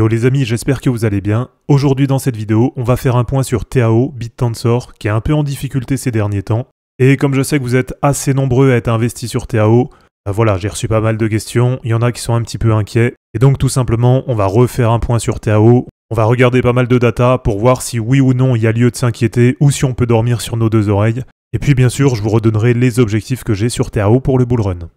Yo les amis, j'espère que vous allez bien. Aujourd'hui dans cette vidéo, on va faire un point sur TAO, BitTensor, qui est un peu en difficulté ces derniers temps. Et comme je sais que vous êtes assez nombreux à être investis sur TAO, bah voilà, j'ai reçu pas mal de questions, il y en a qui sont un petit peu inquiets. Et donc tout simplement, on va refaire un point sur TAO, on va regarder pas mal de data pour voir si oui ou non il y a lieu de s'inquiéter ou si on peut dormir sur nos deux oreilles. Et puis bien sûr, je vous redonnerai les objectifs que j'ai sur TAO pour le bullrun. run.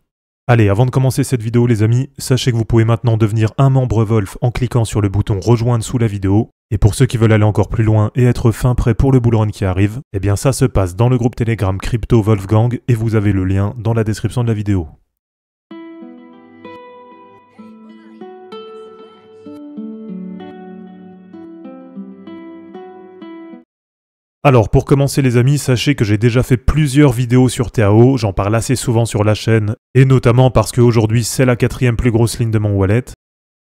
Allez, avant de commencer cette vidéo les amis, sachez que vous pouvez maintenant devenir un membre Wolf en cliquant sur le bouton rejoindre sous la vidéo. Et pour ceux qui veulent aller encore plus loin et être fin prêt pour le bullrun qui arrive, eh bien ça se passe dans le groupe Telegram Crypto Wolfgang et vous avez le lien dans la description de la vidéo. Alors pour commencer les amis, sachez que j'ai déjà fait plusieurs vidéos sur TAO, j'en parle assez souvent sur la chaîne, et notamment parce qu'aujourd'hui c'est la quatrième plus grosse ligne de mon wallet.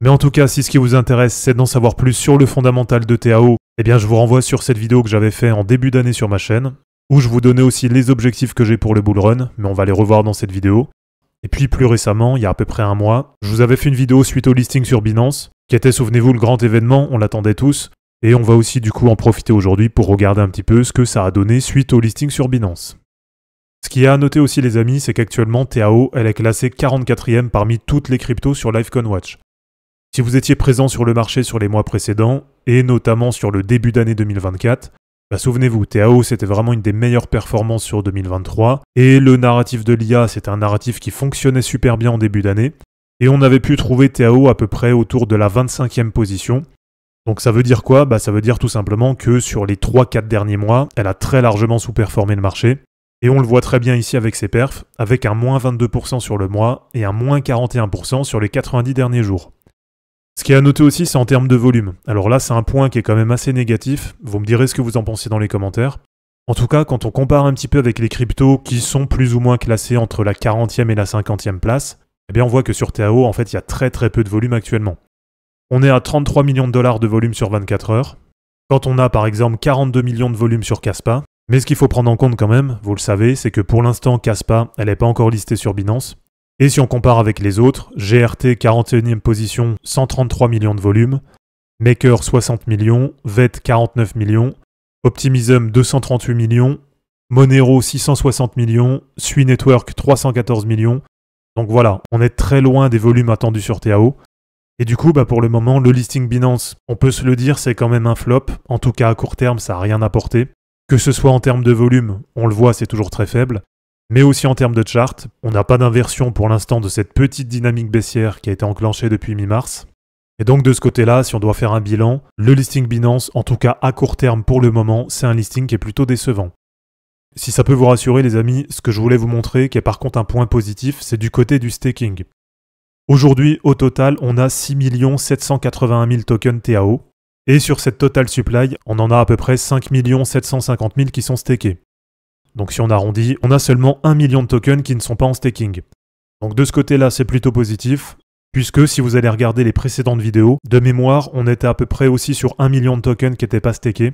Mais en tout cas, si ce qui vous intéresse c'est d'en savoir plus sur le fondamental de TAO, eh bien je vous renvoie sur cette vidéo que j'avais fait en début d'année sur ma chaîne, où je vous donnais aussi les objectifs que j'ai pour le bull run, mais on va les revoir dans cette vidéo. Et puis plus récemment, il y a à peu près un mois, je vous avais fait une vidéo suite au listing sur Binance, qui était, souvenez-vous, le grand événement, on l'attendait tous, et on va aussi du coup en profiter aujourd'hui pour regarder un petit peu ce que ça a donné suite au listing sur Binance. Ce y a à noter aussi les amis, c'est qu'actuellement TAO, elle est classée 44e parmi toutes les cryptos sur Watch. Si vous étiez présent sur le marché sur les mois précédents, et notamment sur le début d'année 2024, bah souvenez-vous, TAO c'était vraiment une des meilleures performances sur 2023, et le narratif de l'IA c'était un narratif qui fonctionnait super bien en début d'année, et on avait pu trouver TAO à peu près autour de la 25e position, donc ça veut dire quoi bah, Ça veut dire tout simplement que sur les 3-4 derniers mois, elle a très largement sous-performé le marché. Et on le voit très bien ici avec ses perfs, avec un moins 22% sur le mois et un moins 41% sur les 90 derniers jours. Ce qui est à noter aussi, c'est en termes de volume. Alors là, c'est un point qui est quand même assez négatif. Vous me direz ce que vous en pensez dans les commentaires. En tout cas, quand on compare un petit peu avec les cryptos qui sont plus ou moins classés entre la 40e et la 50e place, eh bien on voit que sur TAO, en fait, il y a très très peu de volume actuellement on est à 33 millions de dollars de volume sur 24 heures, quand on a par exemple 42 millions de volume sur Caspa. Mais ce qu'il faut prendre en compte quand même, vous le savez, c'est que pour l'instant Caspa, elle n'est pas encore listée sur Binance. Et si on compare avec les autres, GRT 41e position, 133 millions de volume, Maker 60 millions, VET 49 millions, Optimism 238 millions, Monero 660 millions, Sui Network 314 millions. Donc voilà, on est très loin des volumes attendus sur TAO. Et du coup, bah pour le moment, le listing Binance, on peut se le dire, c'est quand même un flop. En tout cas, à court terme, ça n'a rien apporté. Que ce soit en termes de volume, on le voit, c'est toujours très faible. Mais aussi en termes de chart, on n'a pas d'inversion pour l'instant de cette petite dynamique baissière qui a été enclenchée depuis mi-mars. Et donc de ce côté-là, si on doit faire un bilan, le listing Binance, en tout cas à court terme pour le moment, c'est un listing qui est plutôt décevant. Si ça peut vous rassurer les amis, ce que je voulais vous montrer, qui est par contre un point positif, c'est du côté du staking. Aujourd'hui, au total, on a 6 781 000 tokens TAO, et sur cette total supply, on en a à peu près 5 750 000 qui sont stakés. Donc si on arrondit, on a seulement 1 million de tokens qui ne sont pas en staking. Donc de ce côté-là, c'est plutôt positif, puisque si vous allez regarder les précédentes vidéos, de mémoire, on était à peu près aussi sur 1 million de tokens qui n'étaient pas stakés.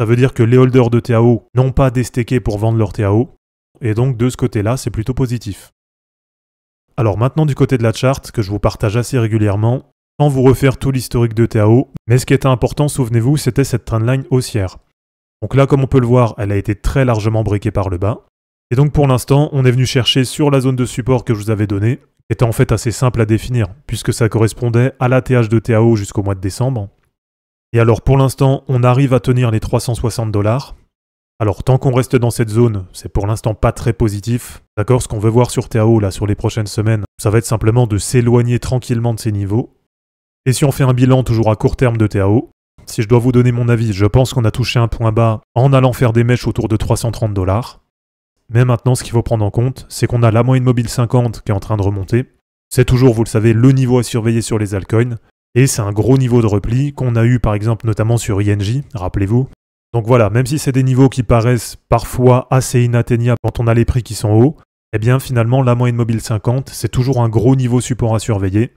Ça veut dire que les holders de TAO n'ont pas déstaké pour vendre leur TAO, et donc de ce côté-là, c'est plutôt positif. Alors maintenant du côté de la charte, que je vous partage assez régulièrement, sans vous refaire tout l'historique de TAO, mais ce qui était important, souvenez-vous, c'était cette trendline haussière. Donc là, comme on peut le voir, elle a été très largement briquée par le bas. Et donc pour l'instant, on est venu chercher sur la zone de support que je vous avais donnée, qui était en fait assez simple à définir, puisque ça correspondait à la TH de TAO jusqu'au mois de décembre. Et alors pour l'instant, on arrive à tenir les 360 dollars, alors tant qu'on reste dans cette zone, c'est pour l'instant pas très positif. D'accord, ce qu'on veut voir sur TAO là sur les prochaines semaines, ça va être simplement de s'éloigner tranquillement de ces niveaux. Et si on fait un bilan toujours à court terme de TAO, si je dois vous donner mon avis, je pense qu'on a touché un point bas en allant faire des mèches autour de 330 dollars. Mais maintenant, ce qu'il faut prendre en compte, c'est qu'on a la moyenne mobile 50 qui est en train de remonter. C'est toujours, vous le savez, le niveau à surveiller sur les altcoins. Et c'est un gros niveau de repli qu'on a eu par exemple notamment sur INJ, rappelez-vous, donc voilà, même si c'est des niveaux qui paraissent parfois assez inatteignables quand on a les prix qui sont hauts, eh bien finalement la moyenne mobile 50, c'est toujours un gros niveau support à surveiller.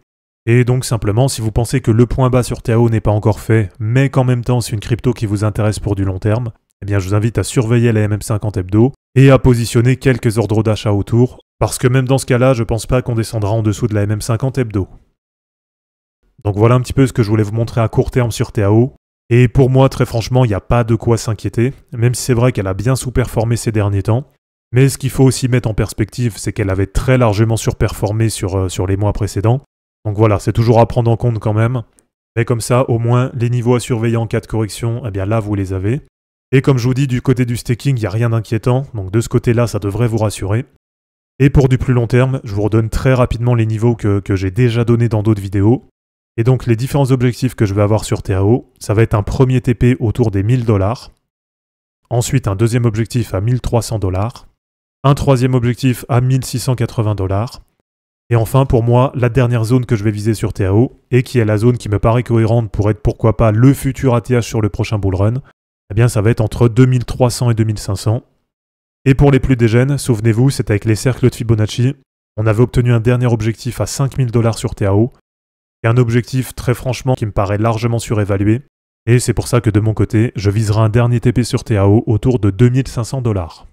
Et donc simplement, si vous pensez que le point bas sur TAO n'est pas encore fait, mais qu'en même temps c'est une crypto qui vous intéresse pour du long terme, eh bien je vous invite à surveiller la MM50 hebdo et à positionner quelques ordres d'achat autour, parce que même dans ce cas-là, je ne pense pas qu'on descendra en dessous de la MM50 hebdo. Donc voilà un petit peu ce que je voulais vous montrer à court terme sur TAO. Et pour moi, très franchement, il n'y a pas de quoi s'inquiéter, même si c'est vrai qu'elle a bien sous-performé ces derniers temps. Mais ce qu'il faut aussi mettre en perspective, c'est qu'elle avait très largement surperformé euh, sur, les mois précédents. Donc voilà, c'est toujours à prendre en compte quand même. Mais comme ça, au moins, les niveaux à surveiller en cas de correction, eh bien là, vous les avez. Et comme je vous dis, du côté du staking, il n'y a rien d'inquiétant, donc de ce côté-là, ça devrait vous rassurer. Et pour du plus long terme, je vous redonne très rapidement les niveaux que, que j'ai déjà donnés dans d'autres vidéos. Et donc les différents objectifs que je vais avoir sur TAO, ça va être un premier TP autour des 1000 dollars, ensuite un deuxième objectif à 1300 dollars, un troisième objectif à 1680 dollars, et enfin pour moi la dernière zone que je vais viser sur TAO, et qui est la zone qui me paraît cohérente pour être pourquoi pas le futur ATH sur le prochain bull run, eh bien ça va être entre 2300 et 2500. Et pour les plus dégènes, souvenez-vous, c'est avec les cercles de Fibonacci, on avait obtenu un dernier objectif à 5000 dollars sur TAO, un objectif très franchement qui me paraît largement surévalué, et c'est pour ça que de mon côté, je viserai un dernier TP sur TAO autour de 2500 dollars.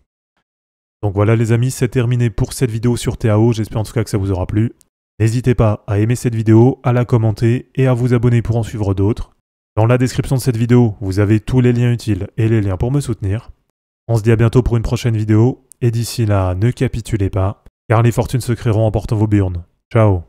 Donc voilà les amis, c'est terminé pour cette vidéo sur TAO, j'espère en tout cas que ça vous aura plu. N'hésitez pas à aimer cette vidéo, à la commenter et à vous abonner pour en suivre d'autres. Dans la description de cette vidéo, vous avez tous les liens utiles et les liens pour me soutenir. On se dit à bientôt pour une prochaine vidéo, et d'ici là, ne capitulez pas, car les fortunes se créeront en portant vos burnes. Ciao